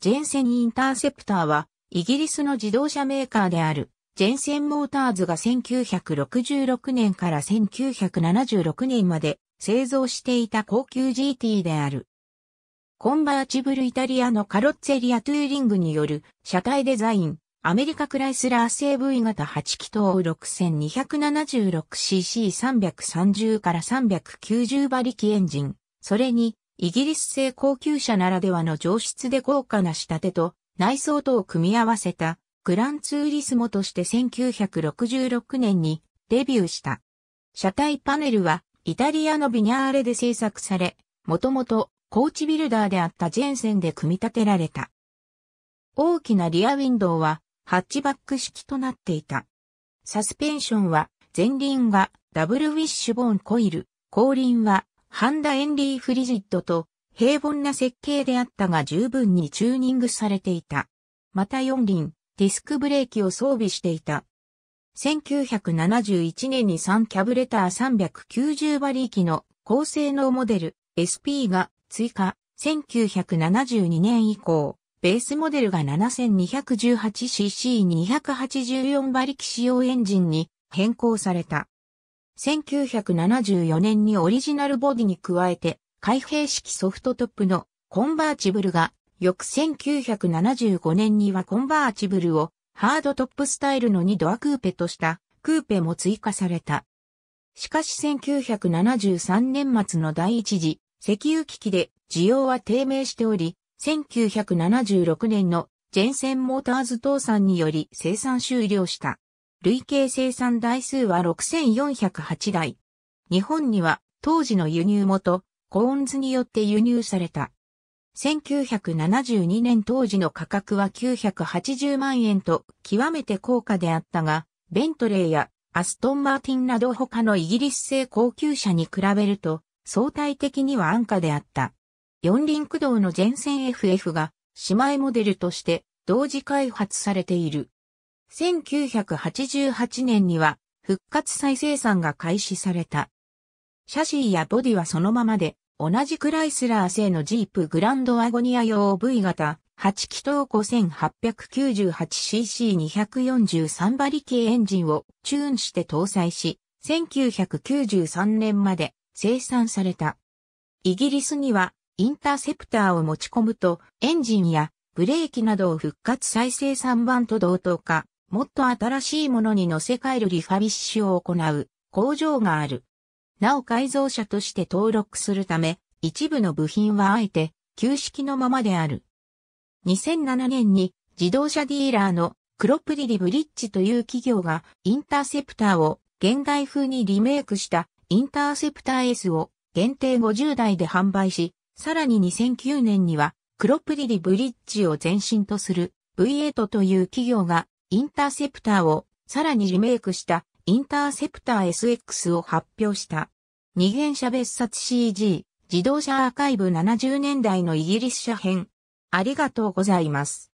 ジェンセンインターセプターは、イギリスの自動車メーカーである、ジェンセンモーターズが1966年から1976年まで製造していた高級 GT である。コンバーチブルイタリアのカロッツェリアトゥーリングによる車体デザイン、アメリカクライスラー製 V 型8気筒 6276cc330 から390馬力エンジン、それにイギリス製高級車ならではの上質で豪華な仕立てと内装とを組み合わせたグランツーリスモとして1966年にデビューした。車体パネルはイタリアのビニャーレで製作され、もともとコーチビルダーであったジェンセンで組み立てられた。大きなリアウィンドウはハッチバック式となっていた。サスペンションは前輪がダブルウィッシュボーンコイル、後輪はハンダ・エンリー・フリジットと平凡な設計であったが十分にチューニングされていた。また4輪、ディスクブレーキを装備していた。1971年に3キャブレター390馬力の高性能モデル SP が追加。1972年以降、ベースモデルが 7218cc284 馬力使用エンジンに変更された。1974年にオリジナルボディに加えて、開閉式ソフトトップのコンバーチブルが、翌1975年にはコンバーチブルをハードトップスタイルの2ドアクーペとしたクーペも追加された。しかし1973年末の第一次石油危機で需要は低迷しており、1976年のジェンセンモーターズ倒産により生産終了した。累計生産台数は6408台。日本には当時の輸入元、コーンズによって輸入された。1972年当時の価格は980万円と極めて高価であったが、ベントレーやアストンマーティンなど他のイギリス製高級車に比べると相対的には安価であった。四輪駆動の全線 FF が姉妹モデルとして同時開発されている。1988年には復活再生産が開始された。シャシーやボディはそのままで、同じクライスラー製のジープグランドアゴニア用 V 型8気筒 5898cc243 馬力エンジンをチューンして搭載し、1993年まで生産された。イギリスにはインターセプターを持ち込むとエンジンやブレーキなどを復活再生産版と同等化もっと新しいものに乗せ替えるリファビッシュを行う工場がある。なお改造車として登録するため、一部の部品はあえて旧式のままである。2007年に自動車ディーラーのクロプリリブリッジという企業がインターセプターを現代風にリメイクしたインターセプター S を限定50台で販売し、さらに2009年にはクロプリリブリッジを前身とする V8 という企業がインターセプターをさらにリメイクしたインターセプター SX を発表した。二元車別冊 CG 自動車アーカイブ70年代のイギリス車編。ありがとうございます。